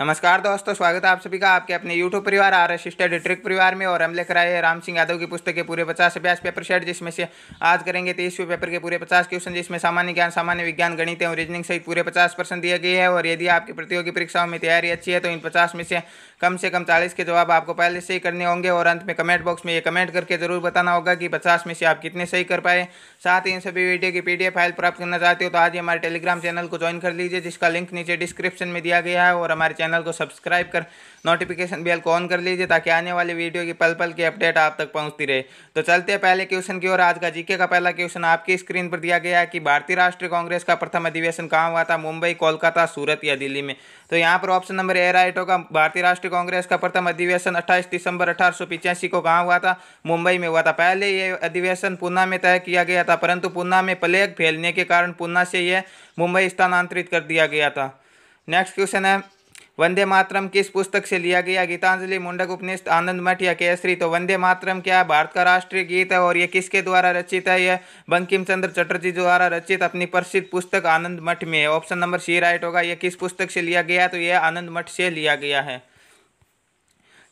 नमस्कार दोस्तों स्वागत है आप सभी का आपके अपने यूट्यूब परिवार आर एस स्टडी ट्रिक परिवार में और हम लेकर आए हैं राम सिंह यादव की पुस्तक के पूरे पचास अभ्यास पेपर सेट जिसमें से आज करेंगे तेईसवें पेपर के पूरे पचास क्वेश्चन जिसमें सामान्य ज्ञान सामान्य विज्ञान गणित और रीजनिंग सहित पूरे पचास परसेंट दिए गए हैं और यदि आपकी प्रतियोगी परीक्षाओं में तैयारी अच्छी है तो इन पचास में से कम से कम चालीस के जवाब आपको पहले से ही करने होंगे और अंत में कमेंट बॉक्स में ये कमेंट करके जरूर बताना होगा कि पचास में से आप कितने सही कर पाए साथ ही इन सभी वीडियो की पी फाइल प्राप्त करना चाहते हो तो आज हमारे टेलीग्राम चैनल को ज्वाइन कर लीजिए जिसका लिंक नीचे डिस्क्रिप्शन में दिया गया है और हमारे चैनल को सब्सक्राइब कर नोटिफिकेशन बेल को ऑन कर लीजिए ताकि आने वाले वीडियो की पल पल की अपडेट आप तक पहुंचती रहे तो चलते हैं पहले क्वेश्चन की ओर आज का जीके का पहला क्वेश्चन आपकी स्क्रीन पर दिया गया है कि भारतीय राष्ट्रीय कांग्रेस का प्रथम अधिवेशन कहाँ हुआ था मुंबई कोलकाता सूरत या दिल्ली में तो यहाँ पर ऑप्शन नंबर ए राइट होगा भारतीय राष्ट्रीय कांग्रेस का प्रथम अधिवेशन अट्ठाईस दिसंबर अठारह को कहाँ हुआ था मुंबई में हुआ था पहले ये अधिवेशन पुना में तय किया गया था परंतु पुना में प्लेग फैलने के कारण पुणे से यह मुंबई स्थानांतरित कर दिया गया था नेक्स्ट क्वेश्चन है वंदे मातरम किस पुस्तक से लिया गया गीतांजलि मुंडक उपनिष्ठ आनंद मठ या केसरी तो वंदे मातरम क्या भारत का राष्ट्रीय गीत है और ये किसके द्वारा रचित है यह बंकिम चंद्र चटर्जी द्वारा रचित अपनी प्रसिद्ध पुस्तक आनंद मठ में है ऑप्शन नंबर सी राइट होगा यह किस पुस्तक से लिया गया तो यह आनंद मठ से लिया गया है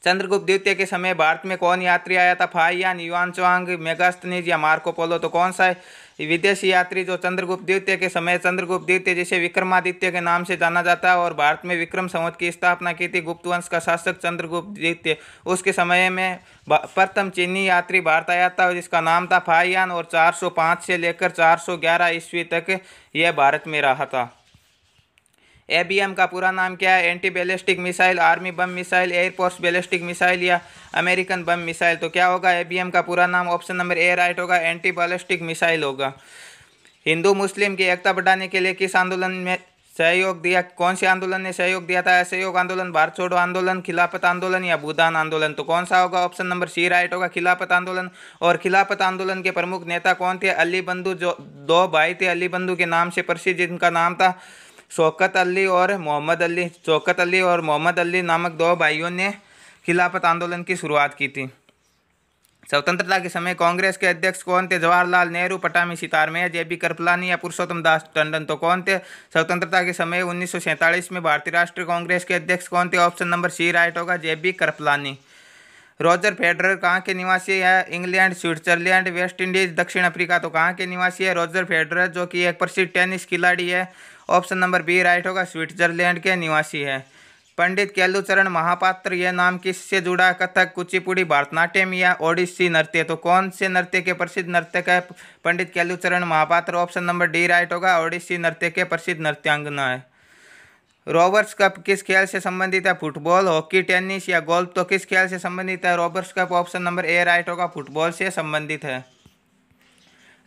चंद्रगुप्त द्वितीय के समय भारत में कौन यात्री आया था फाइयान युवान चौंग मेगास्तनीज या मार्को पोलो तो कौन सा है विदेशी यात्री जो चंद्रगुप्त द्वितीय के समय चंद्रगुप्त द्वितीय जिसे विक्रमादित्य के नाम से जाना जाता है और भारत में विक्रम संवत की स्थापना की थी गुप्त वंश का शासक चंद्रगुप्त द्वितीय उसके समय में प्रथम चीनी यात्री भारत आया था जिसका नाम था फाइयान और 405 से लेकर 411 ईस्वी तक यह भारत में रहा था एम का पूरा नाम क्या है anti ballistic missile army bomb missile air force ballistic missile या अमेरिकन बम मिसाइल तो क्या होगा एम का पूरा नाम ऑप्शन नंबर ए राइट होगा एंटी बैलिस्टिक मिसाइल होगा हिंदू मुस्लिम की एकता बढ़ाने के लिए किस आंदोलन में सहयोग दिया कौन से आंदोलन ने सहयोग दिया था असहयोग आंदोलन भारत छोड़ो आंदोलन खिलाफत आंदोलन या भूदान आंदोलन तो कौन सा होगा ऑप्शन नंबर सी राइट होगा खिलाफत आंदोलन और खिलाफत आंदोलन के प्रमुख नेता कौन थे अली बंधु जो दो भाई थे अली बंधु के नाम से प्रसिद्ध जिनका नाम था शौकत अली और मोहम्मद अली शौकत अली और मोहम्मद अली नामक दो भाइयों ने खिलाफत आंदोलन की शुरुआत की थी स्वतंत्रता के समय कांग्रेस के अध्यक्ष कौन थे जवाहरलाल नेहरू पटामी में जे बी कृपलानी या पुरुषोत्तम दास टंडन तो कौन थे स्वतंत्रता के समय उन्नीस में भारतीय राष्ट्रीय कांग्रेस के अध्यक्ष कौन थे ऑप्शन नंबर सी राइट होगा J B Kripalani Roger Federer कहाँ के निवासी है इंग्लैंड स्विट्जरलैंड वेस्ट इंडीज दक्षिण अफ्रीका तो कहाँ के निवासी है रॉजर फेडरर जो कि एक प्रसिद्ध टेनिस खिलाड़ी है ऑप्शन नंबर बी राइट होगा स्विट्जरलैंड के निवासी है पंडित केलुचरण महापात्र यह नाम किससे जुड़ा कथक कुचिपुड़ी भरतनाट्यम या ओडिसी नृत्य तो कौन से नृत्य के प्रसिद्ध नर्तक है Pandit Kelucharan Mahapatra option number D right होगा ओडिसी नृत्य के प्रसिद्ध नृत्यांगना है रॉबर्ट्स कप किस खेल से संबंधित है फुटबॉल हॉकी टेनिस या गोल्फ तो किस खेल से संबंधित है Roberts cup option number A right होगा फुटबॉल से संबंधित है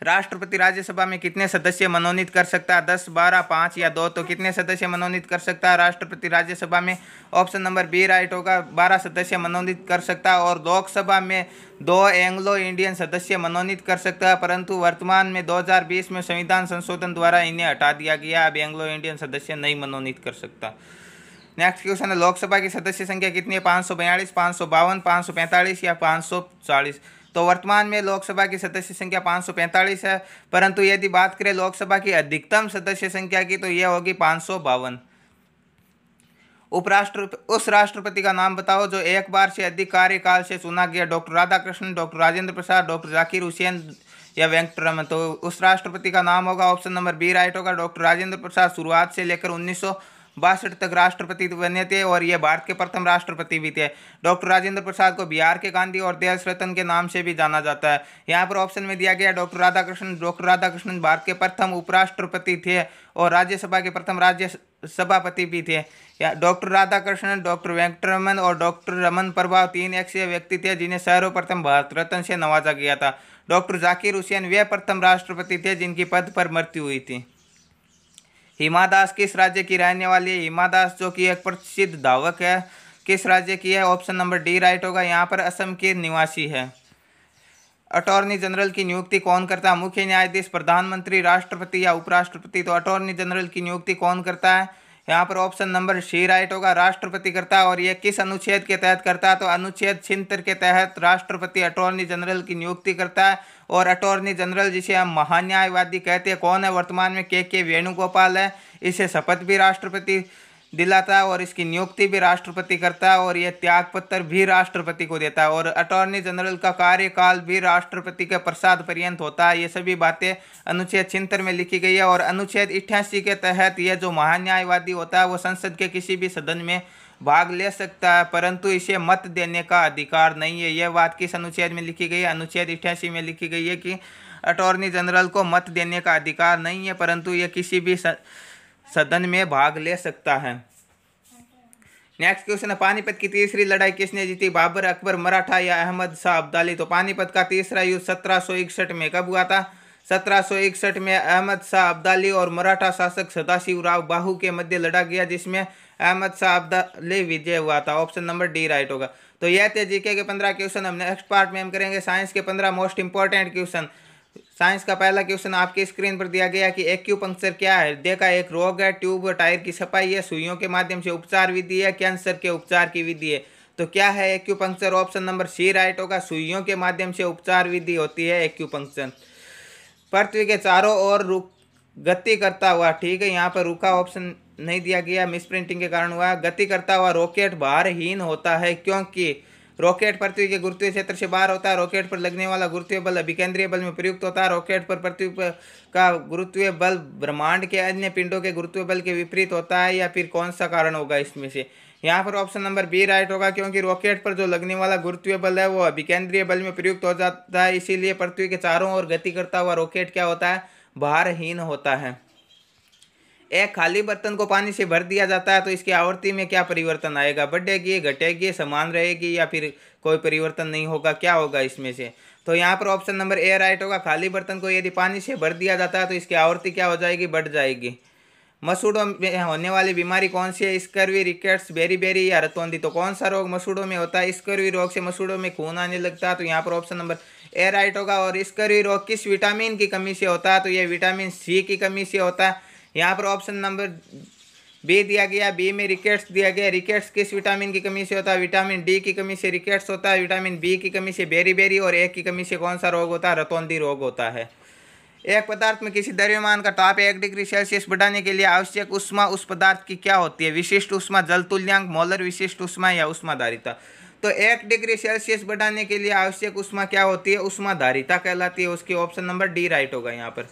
राष्ट्रपति राज्यसभा में कितने सदस्य मनोनीत कर सकता है दस बारह पाँच या दो तो कितने सदस्य मनोनीत कर सकता है राष्ट्रपति राज्यसभा में ऑप्शन नंबर बी राइट होगा बारह सदस्य मनोनीत कर सकता है और लोकसभा में दो एंग्लो इंडियन सदस्य मनोनीत कर सकता है परंतु वर्तमान में 2020 में संविधान संशोधन द्वारा इन्हें हटा दिया गया अब एंग्लो इंडियन सदस्य नहीं मनोनीत कर सकता नेक्स्ट क्वेश्चन है लोकसभा की सदस्य संख्या कितनी है पाँच सौ बयालीस पाँच सौ बावन पाँच सौ पैंतालीस या पाँच सौ चालीस तो वर्तमान में लोकसभा की सदस्य संख्या पाँच है परंतु यदि बात करें लोकसभा की अधिकतम सदस्य संख्या की तो यह होगी पाँच उपराष्ट्र उस राष्ट्रपति का नाम बताओ जो एक बार से अधिक कार्यकाल से चुना गया doctor Radhakrishnan doctor Rajendra Prasad doctor Zakir Hussain या रमन तो उस राष्ट्रपति का नाम होगा ऑप्शन नंबर बी राइट होगा डॉक्टर राजेंद्र प्रसाद शुरुआत से लेकर उन्नीस बासठ तक राष्ट्रपति बने थे और ये भारत के प्रथम राष्ट्रपति भी थे डॉक्टर राजेंद्र प्रसाद को बिहार के गांधी और देश रत्न के नाम से भी जाना जाता है यहाँ पर ऑप्शन में दिया गया डॉक्टर राधाकृष्णन डॉक्टर राधाकृष्णन भारत के प्रथम उपराष्ट्रपति थे और राज्यसभा के प्रथम राज्य सभापति भी थे या डॉक्टर राधाकृष्णन डॉक्टर वेंकटरमन और डॉक्टर रमन प्रभाव तीन ऐसे व्यक्ति थे जिन्हें सर्वप्रथम भारत रत्न से नवाजा गया था डॉक्टर जाकिर हुसैन वे प्रथम राष्ट्रपति थे जिनकी पद पर मृत्यु हुई थी हिमा दास किस राज्य की रहने वाली है हिमा दास जो कि एक प्रसिद्ध धावक है किस राज्य की है ऑप्शन नंबर डी राइट होगा यहाँ पर असम के निवासी है अटॉर्नी जनरल की नियुक्ति कौन करता है मुख्य न्यायाधीश प्रधानमंत्री राष्ट्रपति या उपराष्ट्रपति तो अटॉर्नी जनरल की नियुक्ति कौन करता है यहाँ पर ऑप्शन नंबर सी राइट होगा राष्ट्रपति करता और ये किस अनुच्छेद के तहत करता है तो अनुच्छेद छिन्तर के तहत राष्ट्रपति अटॉर्नी जनरल की नियुक्ति करता है और अटॉर्नी जनरल जिसे हम महान्यायवादी कहते हैं कौन है वर्तमान में के के वेणुगोपाल है इसे शपथ भी राष्ट्रपति दिलाता और इसकी नियुक्ति भी राष्ट्रपति करता है और यह त्याग पत्र भी राष्ट्रपति को देता है और अटॉर्नी जनरल का कार्यकाल भी राष्ट्रपति के प्रसाद पर्यंत होता है ये सभी बातें अनुच्छेद छिन्तर में लिखी गई है और अनुच्छेद इट्ठासी के तहत यह जो महान्यायवादी होता है वो संसद के किसी भी सदन में भाग ले सकता है परंतु इसे मत देने का अधिकार नहीं है यह बात किस अनुच्छेद में लिखी गई है अनुच्छेद इट्ठासी में लिखी गई है कि अटॉर्नी जनरल को मत देने का अधिकार नहीं है परंतु यह किसी भी सदन में भाग ले सकता है नेक्स्ट क्वेश्चन है पानीपत की तीसरी लड़ाई किसने जीती बाबर अकबर मराठा या अहमद शाह अब्दाली तो पानीपत का तीसरा युद्ध सत्रह में कब हुआ था सत्रह में अहमद शाह अब्दाली और मराठा शासक सदाशिव राव बाहू के मध्य लड़ा गया जिसमें अहमद शाह अब्दाली विजय हुआ था ऑप्शन नंबर डी राइट होगा तो यह थे जीके के पंद्रह क्वेश्चन हम नेक्स्ट पार्ट में हम करेंगे साइंस के पंद्रह मोस्ट इंपॉर्टेंट क्वेश्चन साइंस का पहला क्वेश्चन आपके स्क्रीन पर दिया गया कि एक्यूपंक्चर क्या है हृदय का एक रोग है ट्यूब और टायर की सफाई है सुइयों के माध्यम से उपचार विधि है कैंसर के उपचार की विधि है तो क्या है acupuncture option number C right होगा सुइयों के माध्यम से उपचार विधि होती है एक्यूपंक्चर पृथ्वी के चारों ओर रुक गति करता हुआ ठीक है यहाँ पर रुका ऑप्शन नहीं दिया गया मिस प्रिंटिंग के कारण हुआ गति करता हुआ रॉकेट भारहीन होता है क्योंकि रॉकेट पृथ्वी के गुरुत्वीय क्षेत्र से बाहर होता है रॉकेट पर लगने वाला गुरुत्वीय बल अभिकेंद्रीय बल में प्रयुक्त होता है रॉकेट पर पृथ्वी का गुरुत्वीय बल ब्रह्मांड के अन्य पिंडों के गुरुत्वीय बल के विपरीत होता है या फिर कौन सा कारण होगा इसमें से यहाँ पर ऑप्शन नंबर बी राइट होगा क्योंकि रॉकेट पर जो लगने वाला गुरुत्वीय बल है वो अभिकेंद्रीय बल में प्रयुक्त हो जाता है इसीलिए पृथ्वी के चारों ओर गति करता हुआ रॉकेट क्या होता है भारहीन होता है एक खाली बर्तन को पानी से भर दिया जाता है तो इसकी आवृत्ति में क्या परिवर्तन आएगा बढ़ेगी घटेगी समान रहेगी या फिर कोई परिवर्तन नहीं होगा क्या होगा इसमें से तो यहाँ पर ऑप्शन नंबर ए राइट होगा खाली बर्तन को यदि पानी से भर दिया जाता है तो इसकी आवृत्ति क्या हो जाएगी बढ़ जाएगी मसूड़ों में होने वाली बीमारी कौन सी है स्कर्वी रिकेट्स बेरी बेरी या रतौंदी तो कौन सा रोग मसूड़ों में होता है स्कर्वी रोग से मसूड़ों में खून आने लगता है तो यहाँ पर ऑप्शन नंबर ए राइट होगा और स्कर्वी रोग किस विटामिन की कमी से होता है तो ये विटामिन सी की कमी से होता है यहाँ पर ऑप्शन नंबर बी दिया गया बी में रिकेट्स दिया गया रिकेट्स किस विटामिन की कमी से होता है विटामिन डी की कमी से रिकेट्स होता है विटामिन बी की कमी से बेरी बेरी और ए की कमी से कौन सा रोग होता है रतौंदी रोग होता है एक पदार्थ में किसी द्रव्यमान का ताप एक डिग्री सेल्सियस बढ़ाने के लिए आवश्यक उष्मा उस पदार्थ की क्या होती है विशिष्ट उष्मा जल तुल्यांक मोलर विशिष्ट उष्मा या उष्माधारिता तो एक डिग्री सेल्सियस बढ़ाने के लिए आवश्यक उष्मा क्या होती है उष्माधारिता कहलाती है उसकी ऑप्शन नंबर डी राइट होगा यहाँ पर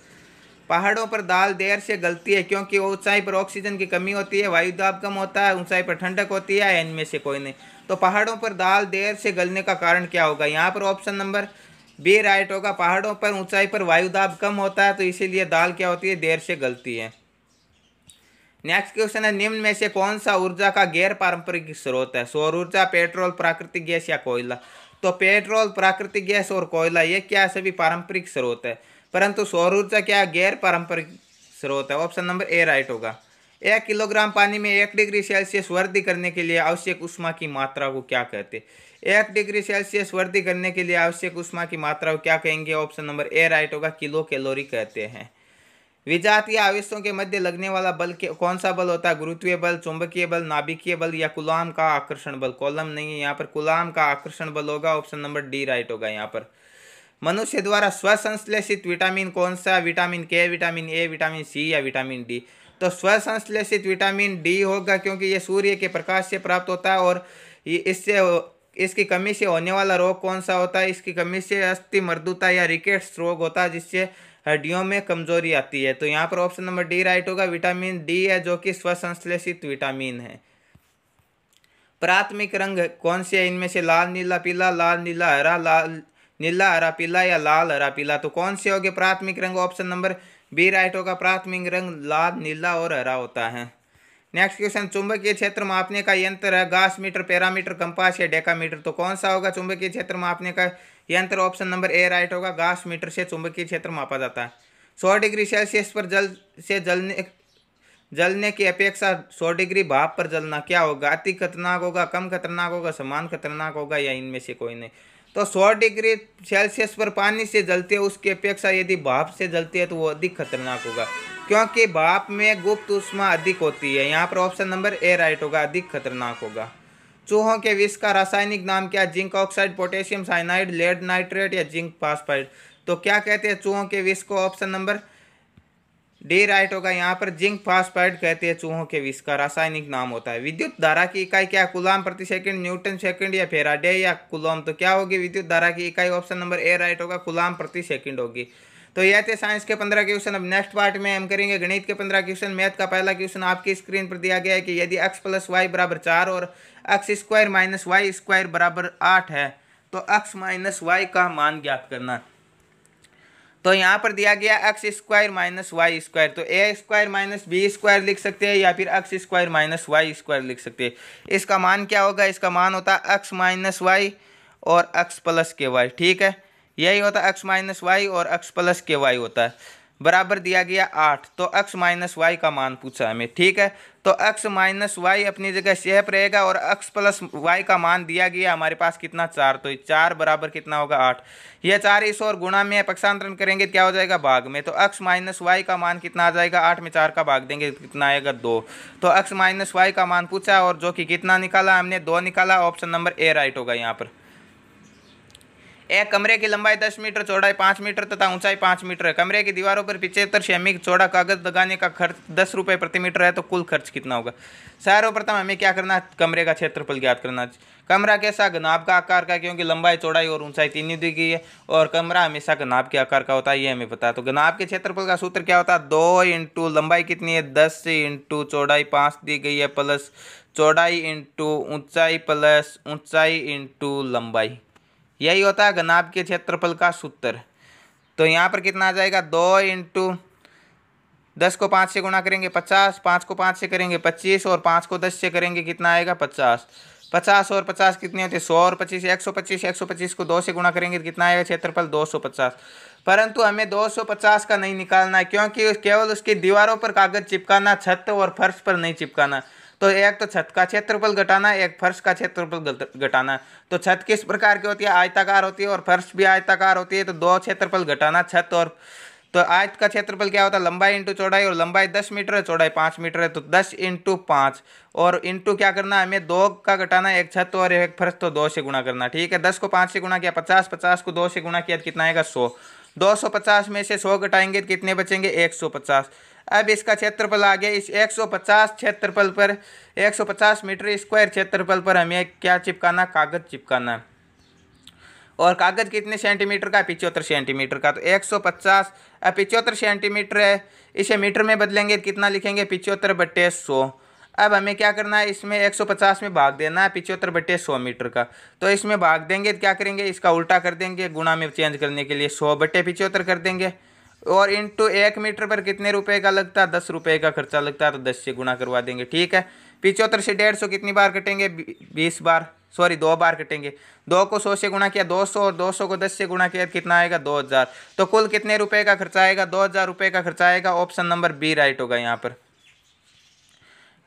पहाड़ों पर दाल देर से गलती है क्योंकि ऊंचाई पर ऑक्सीजन की कमी होती है वायु दाब कम होता है ऊंचाई पर ठंडक होती है इनमें से कोई नहीं तो पहाड़ों पर दाल देर से गलने का कारण क्या होगा यहाँ पर ऑप्शन नंबर बी राइट होगा पहाड़ों पर ऊंचाई पर वायु दाब कम होता है तो इसीलिए दाल क्या होती है देर से गलती है नेक्स्ट क्वेश्चन है निम्न में से कौन सा ऊर्जा का गैर पारंपरिक स्रोत है सौर ऊर्जा पेट्रोल प्राकृतिक गैस या कोयला तो पेट्रोल प्राकृतिक गैस और कोयला ये क्या सभी पारंपरिक स्रोत है परंतु सौर ऊर्जा क्या गैर पारंपरिक स्रोत है ऑप्शन नंबर ए राइट होगा एक किलोग्राम पानी में एक डिग्री सेल्सियस वृद्धि करने के लिए आवश्यक उष्मा की मात्रा को क्या कहते एक डिग्री सेल्सियस वृद्धि करने के लिए आवश्यक उष्मा की मात्रा को क्या कहेंगे ऑप्शन नंबर ए राइट होगा किलो कैलोरी कहते हैं विजातीय आवेशों के मध्य लगने वाला बल के कौन सा बल होता है गुरुत्वीय बल चुंबकीय बल नाभिकीय बल या कुलाम का आकर्षण बल कॉलम नहीं है यहाँ पर गुलाम का आकर्षण बल होगा ऑप्शन नंबर डी राइट होगा यहाँ पर मनुष्य द्वारा स्वसंश्लेषित विटामिन कौन सा विटामिन के विटामिन ए विटामिन सी या विटामिन डी तो स्वसंश्लेषित विटामिन डी होगा क्योंकि ये सूर्य के प्रकाश से प्राप्त होता है और इससे इसकी कमी से होने वाला रोग कौन सा होता है इसकी कमी से अस्थि मर्दुता या रिकेट्स रोग होता है जिससे हड्डियों में कमजोरी आती है तो यहाँ पर ऑप्शन नंबर डी राइट होगा विटामिन डी है जो कि स्वसंश्लेषित विटामिन है प्राथमिक रंग कौन से है इनमें से लाल नीला पीला लाल नीला हरा लाल नीला हरा पीला या लाल हरा पीला तो कौन से होंगे प्राथमिक रंग ऑप्शन नंबर बी राइट होगा प्राथमिक रंग लाल नीला और हरा होता है नेक्स्ट क्वेश्चन चुंबकीय क्षेत्र मापने का यंत्र है गास मीटर पैरामीटर कंपास या डेकामीटर तो कौन सा होगा चुंबकीय क्षेत्र मापने का यंत्र ऑप्शन नंबर ए राइट होगा गास मीटर से चुंबकीय क्षेत्र मापा जाता है सौ डिग्री सेल्सियस पर जल से जलने जलने की अपेक्षा सौ डिग्री भाप पर जलना क्या होगा अति खतरनाक होगा कम खतरनाक होगा समान खतरनाक होगा या इनमें से कोई नहीं तो 100 डिग्री सेल्सियस पर पानी से जलते उसकी अपेक्षा यदि भाप से जलते हैं तो वो अधिक खतरनाक होगा क्योंकि भाप में गुप्त उष्मा अधिक होती है यहाँ पर ऑप्शन नंबर ए राइट होगा अधिक खतरनाक होगा चूहों के विष का रासायनिक नाम क्या zinc oxide potassium cyanide lead nitrate या जिंक फास्फाइड तो क्या कहते हैं चूहों के विष को ऑप्शन नंबर डी राइट होगा यहाँ पर जिंक फॉस्फाइड कहते हैं चूहों के विष का रासायनिक नाम होता है विद्युत धारा की इकाई क्या कुलाम प्रति सेकंड न्यूटन सेकंड या फेराडे या कुलम तो क्या होगी विद्युत धारा की इकाई ऑप्शन नंबर ए राइट होगा कुलाम प्रति सेकंड होगी तो यह थे साइंस के पंद्रह क्वेश्चन अब नेक्स्ट पार्ट में हम करेंगे गणित के पंद्रह क्वेश्चन मैथ का पहला क्वेश्चन आपकी स्क्रीन पर दिया गया है कि यदि एक्स प्लस वाई बराबर चार और X square minus Y square बराबर आठ है तो एक्स माइनस वाई का मान ज्ञात करना तो यहाँ पर दिया गया X square minus Y square तो A square minus B square लिख सकते हैं या फिर X square minus Y square लिख सकते हैं इसका मान क्या होगा इसका मान होता है एक्स माइनस वाई और एक्स प्लस के वाई ठीक है यही होता है एक्स माइनस वाई और एक्स प्लस के वाई होता है बराबर दिया गया आठ तो एक्स माइनस वाई का मान पूछा हमें ठीक है तो एक्स माइनस वाई अपनी जगह सेफ रहेगा और एक्स प्लस वाई का मान दिया गया हमारे पास कितना चार तो चार बराबर कितना होगा आठ यह चार इस और गुणा में पक्षांतरण करेंगे क्या हो जाएगा भाग में तो एक्स माइनस वाई का मान कितना आ जाएगा आठ में चार का भाग देंगे कितना आएगा दो तो एक्स माइनस वाई का मान पूछा और जो कि कितना निकाला हमने दो निकाला ऑप्शन नंबर ए राइट होगा यहाँ पर एक कमरे की लंबाई दस मीटर चौड़ाई पाँच मीटर तथा ऊंचाई पाँच मीटर है कमरे की दीवारों पर पिछहत्तर सेमी चौड़ा कागज लगाने का खर्च दस रुपये प्रति मीटर है तो कुल खर्च कितना होगा सर्वप्रथम हमें क्या करना है कमरे का क्षेत्रफल ज्ञात करना कमरा कैसा घनाब का आकार का क्योंकि लंबाई चौड़ाई और ऊंचाई तीन दी गई है और कमरा हमेशा घनाब के आकार का होता है ये हमें पता है तो घनाब के क्षेत्रफल का सूत्र क्या होता है दो इंटू लंबाई कितनी है दस इंटू चौड़ाई पाँच दी गई है प्लस चौड़ाई इंटू ऊंचाई प्लस ऊंचाई इंटू लंबाई यही होता है घनाभ के क्षेत्रफल का सूत्र तो यहाँ पर कितना आ जाएगा दो इंटू दस को पाँच से गुणा करेंगे पचास पाँच को पाँच से करेंगे पच्चीस और पाँच को दस से करेंगे कितना आएगा पचास पचास और पचास कितने होते सौ और पच्चीस एक सौ पच्चीस एक सौ पच्चीस को दो से गुणा करेंगे तो कितना आएगा क्षेत्रफल दो सौ पचास परंतु हमें दो सौ पचास का नहीं निकालना है क्योंकि केवल उसकी दीवारों पर कागज़ चिपकाना छत और फर्श पर नहीं चिपकाना तो एक तो छत का क्षेत्रफल घटाना एक फर्श का क्षेत्रफल घटाना तो छत किस प्रकार की होती है आयताकार होती है और फर्श भी आयताकार होती है तो दो क्षेत्रफल घटाना छत और तो आयत का क्षेत्रफल क्या होता है लंबाई इंटू चौड़ाई और लंबाई दस मीटर है चौड़ाई पाँच मीटर है तो दस इंटू पाँच और इंटू क्या करना है हमें दो का घटाना एक छत और एक फर्श तो दो से गुणा करना ठीक है दस को पाँच से गुणा किया पचास पचास को दो से गुणा किया तो कितना आएगा सौ दो सौ पचास में से सौ घटाएंगे तो कितने बचेंगे एक सौ पचास अब इसका क्षेत्रफल आ गया इस 150 क्षेत्रफल पर 150 मीटर स्क्वायर क्षेत्रफल पर हमें क्या चिपकाना कागज़ चिपकाना और कागज़ कितने सेंटीमीटर का पिचहत्तर सेंटीमीटर का तो 150 अब पिचहत्तर सेंटीमीटर है इसे मीटर में बदलेंगे तो कितना लिखेंगे पिचहत्तर बटे सौ अब हमें क्या करना है इसमें 150 में भाग देना है पिचहत्तर बटे सौ मीटर का तो इसमें भाग देंगे तो क्या करेंगे इसका उल्टा कर देंगे गुणा में चेंज करने के लिए सौ बटे पिचहत्तर कर देंगे और इंटू एक मीटर पर कितने रुपए का लगता है दस रुपये का खर्चा लगता है तो दस से गुणा करवा देंगे ठीक है पिचहत्तर से डेढ़ सौ कितनी बार कटेंगे बीस बार सॉरी दो बार कटेंगे दो को सौ से गुणा किया दो सौ और दो सौ को दस से गुणा किया तो कितना आएगा दो हज़ार तो कुल कितने रुपए का खर्चा आएगा दो हज़ार रुपये का खर्चा आएगा ऑप्शन नंबर बी राइट होगा यहाँ पर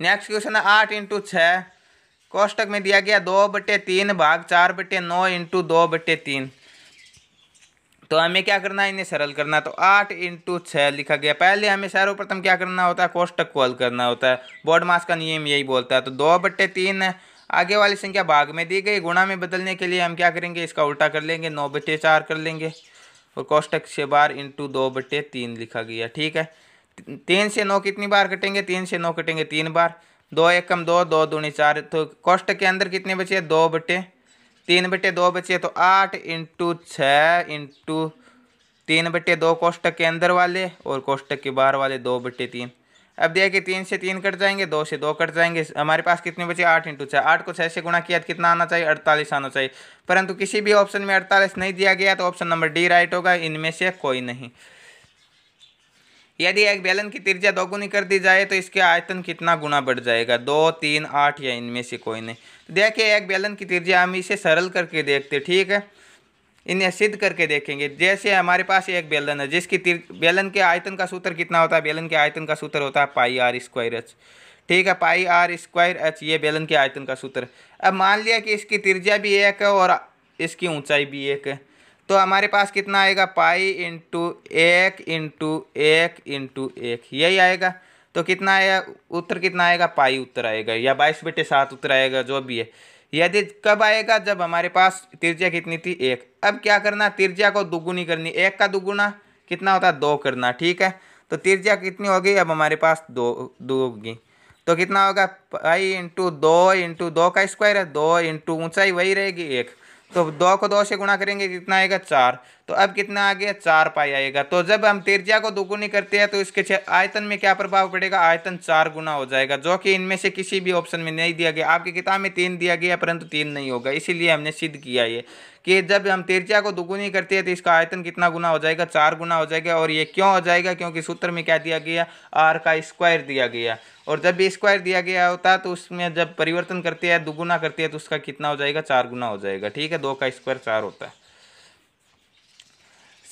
नेक्स्ट क्वेश्चन है आठ इंटू छः कोष्टक में दिया गया दो बटे तीन भाग चार बटे नौ इंटू दो बटे तीन तो हमें क्या करना है इन्हें सरल करना तो आठ इंटू छः लिखा गया पहले हमें सर्वप्रथम क्या करना होता है कोष्टक को हल करना होता है बोर्ड मास का नियम यही बोलता है तो दो बट्टे तीन आगे वाली संख्या भाग में दी गई गुणा में बदलने के लिए हम क्या करेंगे इसका उल्टा कर लेंगे नौ बट्टे चार कर लेंगे और कोष्टक से बार इंटू दो बट्टे तीन लिखा गया ठीक है तीन से नौ कितनी बार कटेंगे तीन से नौ कटेंगे तीन बार दो एकम दो दो दूनी चार तो कोष्टक के अंदर कितने बचे दो बट्टे तीन बटे दो बचे तो आठ इंटू छः इंटू तीन बटे दो कोष्टक के अंदर वाले और कोष्टक के बाहर वाले दो बटे तीन अब देखिए कि तीन से तीन कट जाएंगे दो से दो कट जाएंगे हमारे पास कितने बचे आठ इंटू छः आठ को छः से गुणा किया तो कितना आना चाहिए अड़तालीस आना चाहिए परंतु किसी भी ऑप्शन में अड़तालीस नहीं दिया गया तो ऑप्शन नंबर डी राइट होगा इनमें से कोई नहीं यदि एक बेलन की त्रिज्या दोगुनी कर दी जाए तो इसके आयतन कितना गुना बढ़ जाएगा दो तीन आठ या इनमें से कोई नहीं देखिए एक बेलन की त्रिज्या हम इसे सरल करके देखते ठीक है इन्हें सिद्ध करके देखेंगे जैसे हमारे पास एक बेलन है जिसकी बेलन के आयतन का सूत्र कितना होता है बेलन के आयतन का सूत्र होता है पाई आर स्क्वायर एच ठीक है पाई आर स्क्वायर एच ये बेलन के आयतन का सूत्र अब मान लिया कि इसकी त्रिज्या भी एक है और इसकी ऊंचाई भी एक है तो हमारे पास कितना आएगा पाई इंटू एक इंटू एक इंटू एक यही आएगा तो कितना आया उत्तर कितना आएगा पाई उत्तर आएगा या बाईस बेटे सात उत्तर आएगा जो भी है यदि कब आएगा जब हमारे पास त्रिज्या कितनी थी एक अब क्या करना त्रिज्या को दुगुनी करनी एक का दुगुना कितना होता है दो करना ठीक है तो त्रिज्या कितनी होगी अब हमारे पास दो दो होगी तो कितना होगा पाई इंटू दो इंटू दो का स्क्वायर है दो इंटू ऊँचाई वही रहेगी एक तो दो को दो से गुणा करेंगे कितना आएगा चार तो अब कितना आ गया चार पाई आएगा तो जब हम तिरजिया को दोगुनी करते हैं तो इसके आयतन में क्या प्रभाव पड़ेगा आयतन चार गुना हो जाएगा जो कि इनमें से किसी भी ऑप्शन में नहीं दिया गया आपकी किताब में तीन दिया गया परंतु तीन नहीं होगा इसीलिए हमने सिद्ध किया ये कि जब हम तिरजिया को दोगुनी करते हैं तो इसका आयतन कितना गुना हो जाएगा चार गुना हो जाएगा और ये क्यों हो जाएगा क्योंकि सूत्र में क्या दिया गया आर का स्क्वायर दिया गया और जब स्क्वायर दिया गया होता तो उसमें जब परिवर्तन करते हैं दुगुना करते हैं तो उसका कितना हो जाएगा चार गुना हो जाएगा ठीक है दो का स्क्वायर चार होता है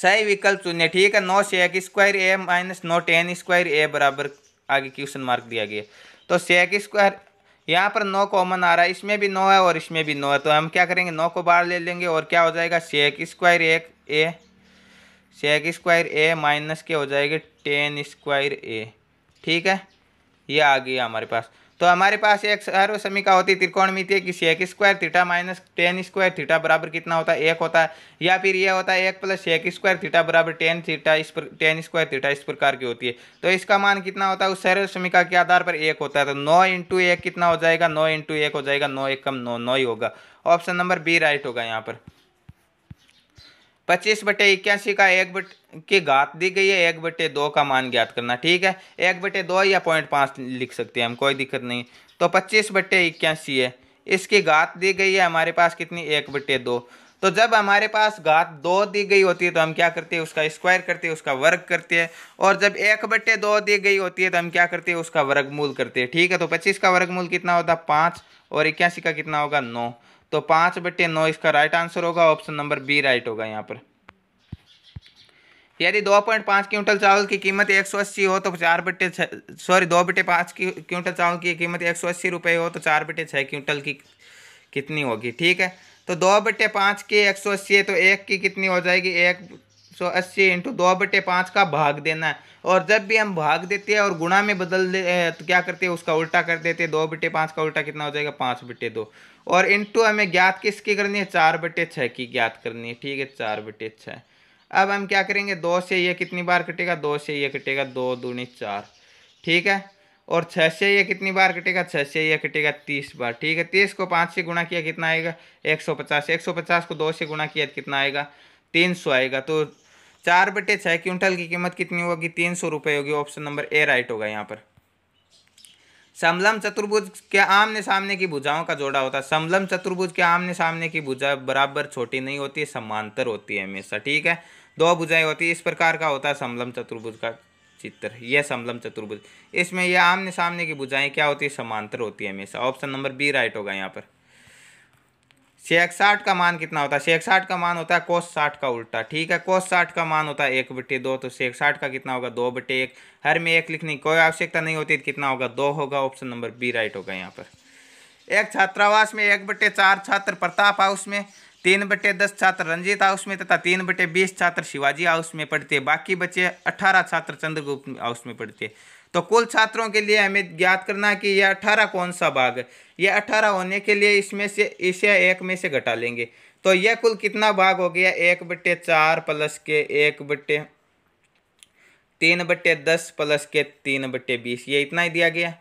सही विकल्प चुनिए ठीक है नौ शेक स्क्वायर ए माइनस नौ टेन स्क्वायर ए बराबर आगे क्वेश्चन मार्क दिया गया तो शेक स्क्वायर यहाँ पर नौ कॉमन आ रहा है इसमें भी नौ है और इसमें भी नौ है तो हम क्या करेंगे नौ को बाहर ले लेंगे और क्या हो जाएगा शेक स्क्वायर एक A sec square A minus के हो जाएगा टेन स्क्वायर ए ठीक है ये आ गया हमारे पास तो हमारे पास एक समीका होती है किसी एक square theta minus tan square theta बराबर कितना होता है एक होता है या फिर यह होता है एक प्लस एक स्क्वायर थीटा बराबर टेन थीटा इस पर टेन स्क्वायर थीटा इस प्रकार की होती है तो इसका मान कितना होता है उस सर्व समीका के आधार पर एक होता है तो नौ इंटू एक कितना हो जाएगा नौ इंटू एक हो जाएगा नौ एक कम नौ नौ ही होगा ऑप्शन नंबर बी राइट होगा यहाँ पर पच्चीस बटे इक्यासी का एक बट की घात दी गई है एक बटे दो का मान ज्ञात करना ठीक है एक बटे दो या पॉइंट पाँच लिख सकते हैं हम कोई दिक्कत नहीं तो पच्चीस बटे इक्यासी है इसकी घात दी गई है हमारे पास कितनी एक बटे दो तो जब हमारे पास घात दो दी गई होती है तो हम क्या करते हैं उसका स्क्वायर करते हैं उसका वर्ग करते हैं और जब एक बट्टे दो दी गई होती है तो हम क्या करते हैं उसका वर्गमूल करते हैं ठीक है तो पच्चीस का वर्गमूल कितना होता है पाँच और इक्यासी का कितना होगा नौ तो पाँच बट्टे नौ इसका राइट आंसर होगा ऑप्शन नंबर बी राइट होगा यहाँ पर यदि दो पॉइंट पाँच क्विंटल चावल की कीमत एक सौ अस्सी हो तो चार बट्टे छः सॉरी दो बटे पाँच क्विंटल चावल की कीमत एक सौ अस्सी रुपये हो तो चार बटे छः क्विंटल की कितनी होगी ठीक है तो दो बट्टे पाँच की एक सौ अस्सी है तो एक की कितनी हो जाएगी एक सौ अस्सी इंटू दो बटे पाँच का भाग देना है और जब भी हम भाग देते हैं और गुणा में बदल दे तो क्या करते हैं उसका उल्टा कर देते हैं दो बटे पाँच का उल्टा कितना हो जाएगा पाँच बटे दो और इंटू हमें ज्ञात किसकी करनी है चार बटे छः की ज्ञात करनी है ठीक है चार बटे छः अब हम क्या करेंगे दो से ये कितनी बार कटेगा दो से ये कटेगा दो दूनी चार ठीक है और छः से ये कितनी बार कटेगा छः से ये कटेगा तीस बार ठीक है तीस को पाँच से गुणा किया कितना आएगा एक सौ पचास एक सौ पचास को दो से गुणा किया तो कितना आएगा तीन सौ आएगा तो चार बटे छः क्विंटल की कीमत कितनी होगी तीन सौ रुपये होगी ऑप्शन नंबर ए राइट होगा यहाँ पर समलम चतुर्भुज के आमने सामने की भुजाओं का जोड़ा होता है समलम चतुर्भुज के आमने सामने की भुजा बराबर छोटी नहीं होती समांतर होती है हमेशा ठीक है दो भुजाएं होती है इस प्रकार का होता है समलम चतुर्भुज का चित्र यह समलम चतुर्भुज इसमें यह आमने सामने की भुजाएं क्या होती है समांतर होती है हमेशा ऑप्शन नंबर बी राइट होगा यहाँ पर छियासठ का मान कितना होता है छियासठ का मान होता है कोस साठ का उल्टा ठीक है कोस साठ का मान होता है एक बटे दो तो छियासठ का कितना होगा दो बटे एक हर में एक लिखने की कोई आवश्यकता नहीं होती तो कितना होगा दो होगा ऑप्शन नंबर बी राइट होगा यहाँ पर एक छात्रावास में एक बटे चार छात्र प्रताप हाउस में तीन बटे दस छात्र रंजीत हाउस में तथा तीन बटे बीस छात्र शिवाजी हाउस में पढ़ते बाकी बच्चे अठारह छात्र चंद्रगुप्त हाउस में पढ़ते तो कुल छात्रों के लिए हमें ज्ञात करना है कि यह अठारह कौन सा भाग है यह अठारह होने के लिए इसमें से इसे एक में से घटा लेंगे तो यह कुल कितना भाग हो गया एक बट्टे चार प्लस के एक बट्टे तीन बट्टे दस प्लस के तीन बट्टे बीस ये इतना ही दिया गया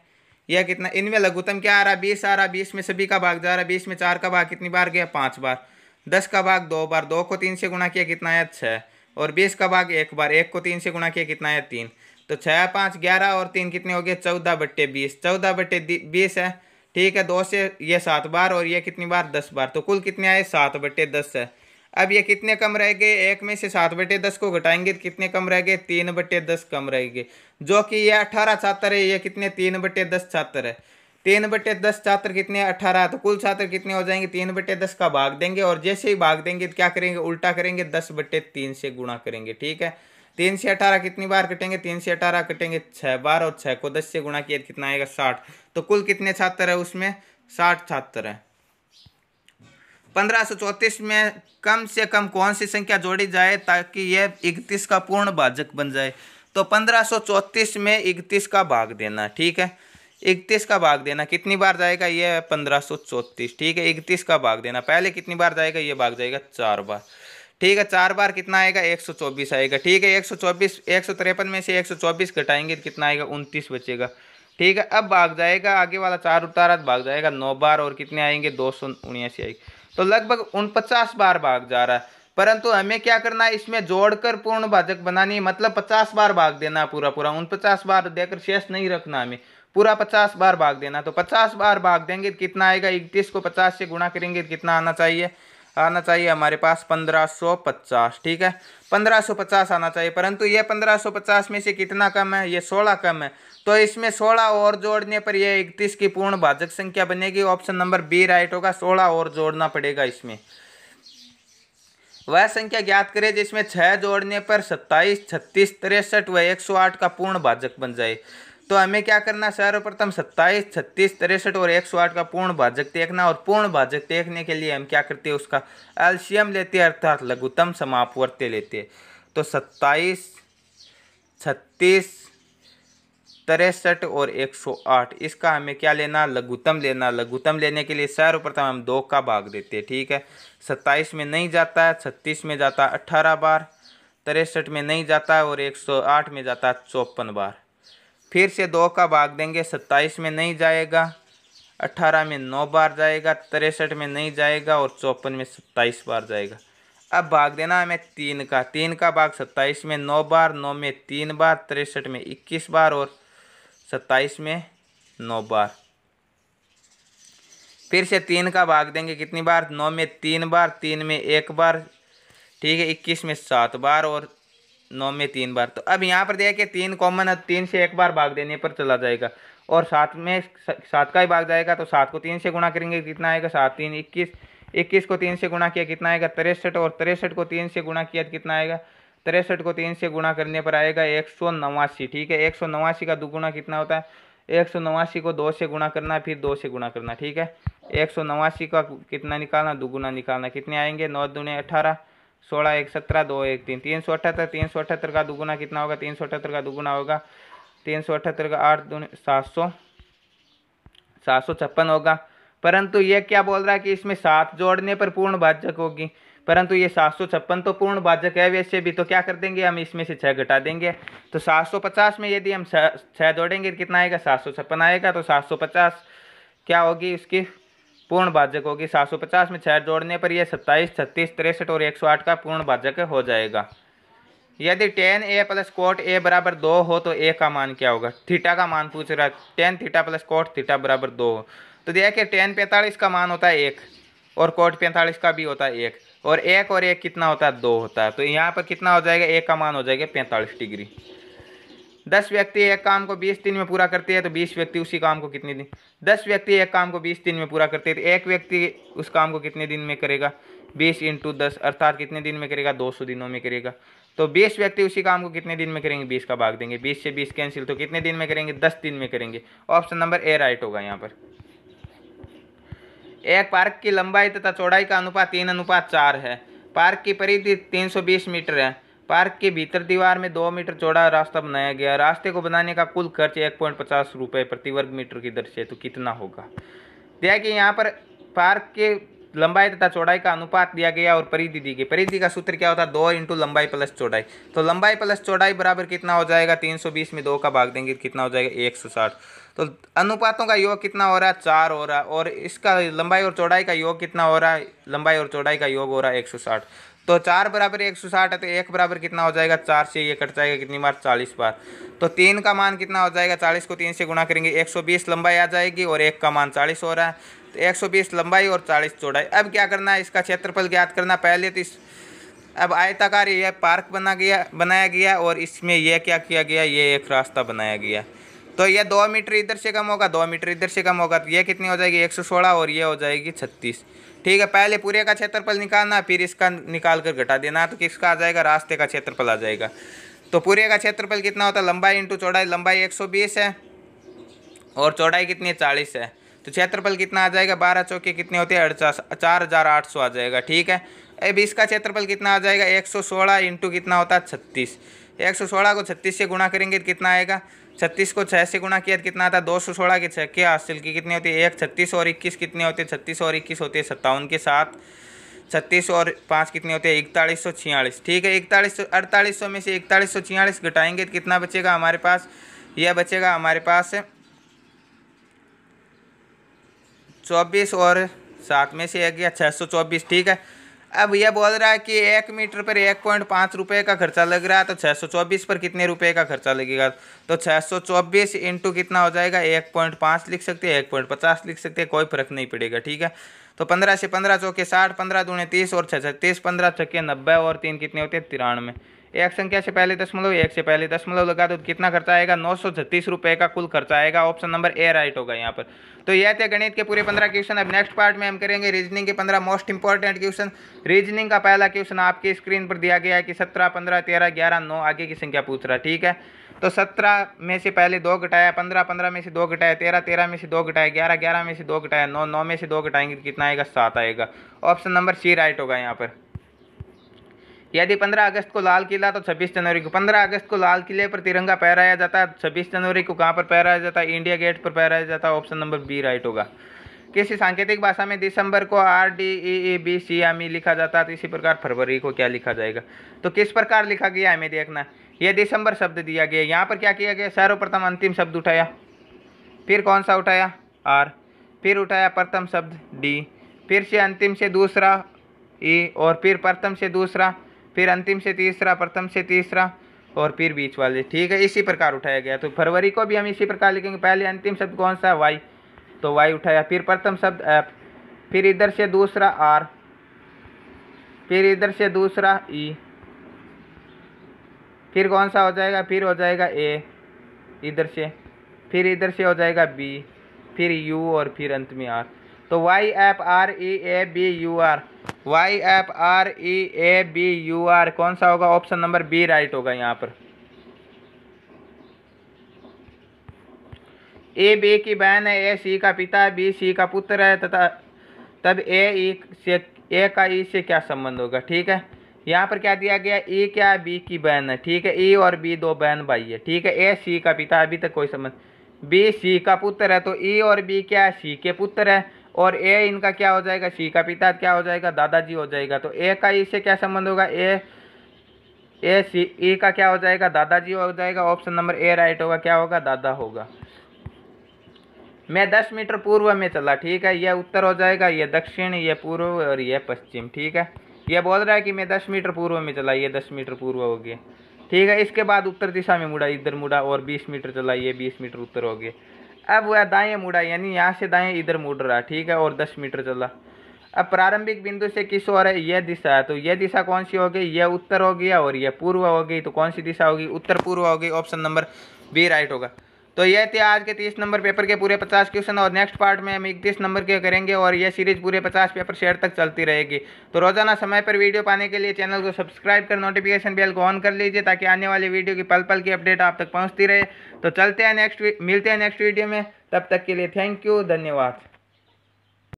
यह कितना इनमें लघुतम क्या आ रहा है बीस आ रहा बीस में सभी का भाग जा रहा बीस में चार का भाग कितनी बार गया पाँच बार दस का भाग दो बार दो को तीन से गुणा किया कितना आया छः और बीस का भाग एक बार एक को तीन से गुणा किया कितना आया तीन तो छः पाँच ग्यारह और तीन कितने हो गए चौदह बट्टे बीस चौदह बट्टे बीस है ठीक है दो से ये सात बार और ये कितनी बार दस बार तो कुल कितने आए सात बट्टे दस है अब ये कितने कम रह गए एक में से सात बटे दस को घटाएंगे तो कितने कम रह गए तीन बटे दस कम रह गए जो कि ये अठारह छात्र है ये कितने तीन बटे दस छात्र है तीन बटे दस छात्र कितने अठारह तो कुल छात्र कितने हो जाएंगे तीन बटे दस का भाग देंगे और जैसे ही भाग देंगे तो क्या करेंगे उल्टा करेंगे दस बटे तीन से गुणा करेंगे ठीक है तीन से अठारह कितनी बार कटेंगे तीन से अठारह कटेंगे छः बार और छः को दस से गुणा किया तो कितना आएगा साठ तो कुल कितने छात्र है उसमें साठ छात्र है पंद्रह सौ चौंतीस में कम से कम कौन सी संख्या जोड़ी जाए ताकि यह इकतीस का पूर्ण भाजक बन जाए तो पंद्रह सौ चौंतीस में इकतीस का भाग देना ठीक है इकतीस का भाग देना कितनी बार जाएगा यह पंद्रह सौ चौंतीस ठीक है इकतीस का भाग देना पहले कितनी बार जाएगा ये भाग जाएगा चार बार ठीक है चार बार कितना आएगा एक सौ चौबीस आएगा ठीक है एक सौ चौबीस एक सौ तिरपन में से एक सौ चौबीस घटाएंगे तो कितना आएगा उनतीस बचेगा ठीक है अब भाग जाएगा आगे वाला चार उतारा भाग जाएगा नौ बार और कितने आएंगे दो सौ उन्यासी आएगी तो लगभग उनपचास बार भाग जा रहा है परंतु हमें क्या करना है इसमें जोड़कर पूर्ण भाजक बनानी है मतलब पचास बार भाग देना पूरा पूरा उन पचास बार देकर शेष नहीं रखना हमें पूरा पचास बार भाग देना तो पचास बार भाग देंगे तो कितना आएगा इकतीस को पचास से गुणा करेंगे तो कितना आना चाहिए आना चाहिए हमारे पास 1550 ठीक है 1550 आना चाहिए परंतु ये 1550 में से कितना कम है ये 16 कम है तो इसमें 16 और जोड़ने पर ये 31 की पूर्ण भाजक संख्या बनेगी ऑप्शन नंबर बी राइट होगा 16 और जोड़ना पड़ेगा इसमें वह संख्या ज्ञात करें जिसमें छः जोड़ने पर सत्ताईस छत्तीस तिरसठ व एक सौ आठ का पूर्ण भाजक बन जाए तो हमें क्या करना सर्वप्रथम सत्ताईस छत्तीस तिरसठ और एक सौ आठ का पूर्ण भाजक देखना और पूर्ण भाजक देखने के लिए हम क्या करते हैं उसका एल्शियम लेते हैं अर्थात लघुतम समापवर्त्य लेते हैं तो सत्ताईस छत्तीस तिरसठ और 108 इसका हमें क्या लेना लघुतम लेना लघुतम लेने के लिए सर्वप्रथम हम दो का भाग देते हैं ठीक है सत्ताईस में नहीं जाता है छत्तीस में जाता है अट्ठारह बार तिरसठ में नहीं जाता है और 108 में जाता है चौपन बार फिर से दो का भाग देंगे सत्ताईस में नहीं जाएगा अट्ठारह में नौ बार जाएगा तिरसठ में नहीं जाएगा और चौपन में सत्ताईस बार जाएगा अब भाग देना हमें तीन का तीन का भाग सत्ताईस में नौ बार नौ में तीन बार तिरसठ में इक्कीस बार और सत्ताईस में नौ बार फिर से तीन का भाग देंगे कितनी बार नौ में तीन बार तीन में एक बार ठीक है इक्कीस में सात बार और नौ में तीन बार तो अब यहाँ पर देखिए तीन कॉमन अब तीन से एक बार भाग देने पर चला जाएगा और सात में सात का ही भाग जाएगा तो सात को तीन से गुणा करेंगे कितना आएगा सात तीन इक्कीस इक्कीस को तीन से गुणा किया कितना आएगा तिरसठ और तिरसठ को तीन से गुणा किया तो कितना आएगा तिरसठ को तीन से गुणा करने पर आएगा एक सौ नवासी ठीक है एक सौ नवासी का दुगुना कितना होता है एक सौ नवासी को दो से गुणा करना फिर दो से गुणा करना ठीक है एक सौ नवासी का कितना निकालना दुगुना निकालना कितने आएंगे नौ दुने अठारह सोलह एक सत्रह दो एक तीन तीन सौ अठहत्तर तीन सौ अठहत्तर का दुगुना कितना होगा तीन सौ अठहत्तर का दुगुना होगा तीन सौ अठहत्तर का आठ दून सात सौ सात सौ छप्पन होगा परंतु यह क्या बोल रहा है कि इसमें सात जोड़ने पर पूर्ण भाजक होगी परंतु ये सात सौ छप्पन तो पूर्ण भाजक है वैसे भी तो क्या कर देंगे हम इसमें से छः घटा देंगे तो सात सौ पचास में यदि हम छः जोड़ेंगे तो कितना आएगा सात सौ छप्पन आएगा तो सात सौ पचास क्या होगी उसकी पूर्ण भाजक होगी सात सौ पचास में छह जोड़ने पर यह सत्ताईस छत्तीस तिरसठ और एक सौ आठ का पूर्ण भाजक हो जाएगा यदि tan A plus cot A बराबर दो हो तो ए का मान क्या होगा थीटा का मान पूछ रहा है tan theta plus cot theta बराबर दो हो तो देखिए टेन पैंतालीस का मान होता है एक और कोट पैंतालीस का भी होता है एक और एक और एक कितना होता है दो होता है तो यहाँ पर कितना हो जाएगा एक का मान हो जाएगा पैंतालीस डिग्री दस व्यक्ति एक काम को बीस दिन में पूरा करते हैं तो बीस व्यक्ति उसी काम को कितने दिन दस व्यक्ति एक काम को बीस दिन में पूरा करते हैं तो एक व्यक्ति उस काम को कितने दिन में करेगा बीस इंटू दस अर्थात कितने दिन में करेगा दो सौ दिनों में करेगा तो बीस व्यक्ति उसी काम को कितने दिन में करेंगे बीस का भाग देंगे बीस से बीस कैंसिल तो कितने दिन में करेंगे दस दिन में करेंगे ऑप्शन नंबर ए राइट होगा यहाँ पर एक पार्क की लंबाई तथा चौड़ाई का अनुपात तीन अनुपात चार है पार्क की परिधि 320 मीटर है पार्क के भीतर दीवार में दो मीटर चौड़ा रास्ता बनाया गया रास्ते को बनाने का कुल खर्च एक पॉइंट पचास रुपये प्रति वर्ग मीटर की दर से तो कितना होगा दिया कि यहाँ पर पार्क के लंबाई तथा चौड़ाई का अनुपात दिया गया और परिधि दी गई परिधि का सूत्र क्या होता है दो इंटू लंबाई प्लस चौड़ाई तो लंबाई प्लस चौड़ाई बराबर कितना हो जाएगा तीन सौ बीस में दो का भाग देंगे तो कितना हो जाएगा एक सौ साठ तो अनुपातों का योग कितना हो रहा है चार हो रहा है और इसका लंबाई और चौड़ाई का योग कितना हो रहा है लंबाई और चौड़ाई का योग हो रहा है एक सौ साठ तो चार बराबर एक सौ साठ है तो एक बराबर कितना हो जाएगा चार से ये कट जाएगा कितनी बार चालीस बार तो तीन का मान कितना हो जाएगा चालीस को तीन से गुणा करेंगे एक सौ बीस लंबाई आ जाएगी और एक का मान चालीस हो रहा है तो एक सौ बीस लंबाई और चालीस चौड़ाई अब क्या करना है इसका क्षेत्रफल ज्ञात करना पहले तो इस अब आयताकार यह पार्क बना गया बनाया गया और इसमें यह क्या किया गया ये एक रास्ता बनाया गया तो यह दो मीटर इधर से कम होगा दो मीटर इधर से कम होगा तो यह कितनी हो जाएगी एक सौ सोलह और यह हो जाएगी छत्तीस ठीक है पहले पूरे का क्षेत्रफल निकालना फिर इसका निकाल कर घटा देना तो किसका आ जाएगा रास्ते का क्षेत्रफल आ जाएगा तो पूरे का क्षेत्रफल कितना होता है लंबाई इंटू चौड़ाई लंबाई एक सौ बीस है और चौड़ाई कितनी है चालीस है तो क्षेत्रफल कितना आ जाएगा बारह चौके कितने होते हैं अड़चास चार हज़ार आठ सौ आ जाएगा ठीक है अब इसका क्षेत्रफल कितना आ जाएगा एक सौ सोलह इंटू कितना होता है छत्तीस एक सौ सोलह को छत्तीस से गुणा करेंगे तो कितना आएगा छत्तीस को छः से गुणा किया तो कितना आता है दो सौ सोलह के छः के हासिल की कितनी होती है एक छत्तीस और इक्कीस कितने होते हैं छत्तीस और इक्कीस होते हैं सत्तावन के साथ छत्तीस और पाँच कितने होते हैं इकतालीस सौ छियालीस ठीक है इकतालीस सौ अड़तालीस सौ में से इकतालीस सौ छियालीस घटाएंगे तो कितना बचेगा हमारे पास यह बचेगा हमारे पास चौबीस और सात में से एक गया छः सौ चौबीस ठीक है अब यह बोल रहा है कि एक मीटर पर एक पॉइंट पाँच रुपये का खर्चा लग रहा है तो छः सौ चौबीस पर कितने रुपए का खर्चा लगेगा तो छः सौ चौबीस इंटू कितना हो जाएगा एक पॉइंट पाँच लिख सकते हैं एक पॉइंट पचास लिख सकते हैं कोई फर्क नहीं पड़ेगा ठीक है तो पंद्रह से पंद्रह चौके साठ पंद्रह दूने तीस और छः छत्तीस पंद्रह छक्के नब्बे और तीन कितने होते हैं तिरानवे एक संख्या से पहले दशमलव एक से पहले दशमलव लगा तो कितना खर्चा आएगा नौ सौ छत्तीस रुपये का कुल खर्चा आएगा ऑप्शन नंबर ए राइट होगा यहाँ पर तो यह थे गणित के पूरे पंद्रह क्वेश्चन अब नेक्स्ट पार्ट में हम करेंगे रीजनिंग के पंद्रह मोस्ट इंपॉर्टेंट क्वेश्चन रीजनिंग का पहला क्वेश्चन आपकी स्क्रीन पर दिया गया है कि सत्रह पंद्रह तेरह ग्यारह नौ आगे की संख्या पूछ रहा ठीक है तो सत्रह में से पहले दो घटाया पंद्रह पंद्रह में से दो घटाया तेरह तेरह में से दो घटाया ग्यारह ग्यारह में से दो घटाया नौ नौ में से दो घटाएंगे तो कितना आएगा सात आएगा ऑप्शन नंबर सी राइट होगा यहाँ पर यदि 15 अगस्त को लाल किला तो 26 जनवरी को 15 अगस्त को लाल किले पर तिरंगा फहराया जाता है छब्बीस जनवरी को कहाँ पर फहराया जाता है इंडिया गेट पर फहराया जाता है ऑप्शन नंबर बी राइट होगा किसी सांकेतिक भाषा में दिसंबर को R D E E B C M E लिखा जाता है तो इसी प्रकार फरवरी को क्या लिखा जाएगा तो किस प्रकार लिखा गया हमें देखना यह दिसंबर शब्द दिया गया यहाँ पर क्या किया गया सर्वप्रथम अंतिम शब्द उठाया फिर कौन सा उठाया आर फिर उठाया प्रथम शब्द डी फिर से अंतिम से दूसरा ई e और फिर प्रथम से दूसरा फिर अंतिम से तीसरा प्रथम से तीसरा और फिर बीच वाले ठीक है इसी प्रकार उठाया गया तो फरवरी को भी हम इसी प्रकार लिखेंगे पहले अंतिम शब्द कौन सा वाई तो वाई उठाया फिर प्रथम शब्द एफ फिर इधर से दूसरा आर फिर इधर से दूसरा ई e। फिर कौन सा हो जाएगा फिर हो जाएगा ए इधर से फिर इधर से हो जाएगा बी फिर यू और फिर अंत में आर तो Y F R E A B U R Y F R E A B U R कौन सा होगा ऑप्शन नंबर बी राइट होगा यहाँ पर ए बी की बहन है ए सी का पिता है बी सी का पुत्र है तथा तब ए ई e से ए का ई e से क्या संबंध होगा ठीक है यहाँ पर क्या दिया गया ई e क्या बी की बहन है ठीक है ई और बी दो बहन भाई है ठीक है ए सी का पिता अभी तक कोई संबंध बी सी का पुत्र है तो ई और बी क्या है सी के पुत्र है और ए इनका क्या हो जाएगा सी का पिता क्या हो जाएगा दादाजी हो जाएगा तो ए का इससे क्या संबंध होगा ए ए सी ई का क्या हो जाएगा दादाजी हो जाएगा ऑप्शन नंबर ए राइट होगा क्या होगा दादा होगा मैं दस मीटर पूर्व में चला ठीक है यह उत्तर हो जाएगा यह दक्षिण यह पूर्व और यह पश्चिम ठीक है यह बोल रहा है कि मैं दस मीटर पूर्व में चला ये दस मीटर पूर्व हो गया ठीक है इसके बाद उत्तर दिशा में मुड़ा इधर मुड़ा और बीस मीटर चला ये बीस मीटर उत्तर हो गया अब वह दाएं मुड़ा यानी यहाँ से दाएं इधर मुड़ रहा ठीक है और 10 मीटर चला अब प्रारंभिक बिंदु से किस हो रहा है यह दिशा तो यह दिशा कौन सी होगी यह उत्तर हो गया और यह पूर्व होगी तो कौन सी दिशा होगी उत्तर पूर्व होगी ऑप्शन नंबर बी राइट होगा तो ये थे आज के तीस नंबर पेपर के पूरे पचास क्वेश्चन और नेक्स्ट पार्ट में हम इकतीस नंबर के करेंगे और ये सीरीज पूरे पचास पेपर शेयर तक चलती रहेगी तो रोजाना समय पर वीडियो पाने के लिए चैनल को सब्सक्राइब कर नोटिफिकेशन बेल को ऑन कर लीजिए ताकि आने वाली वीडियो की पल पल की अपडेट आप तक पहुँचती रहे तो चलते हैं नेक्स्ट मिलते हैं नेक्स्ट वीडियो में तब तक के लिए थैंक यू धन्यवाद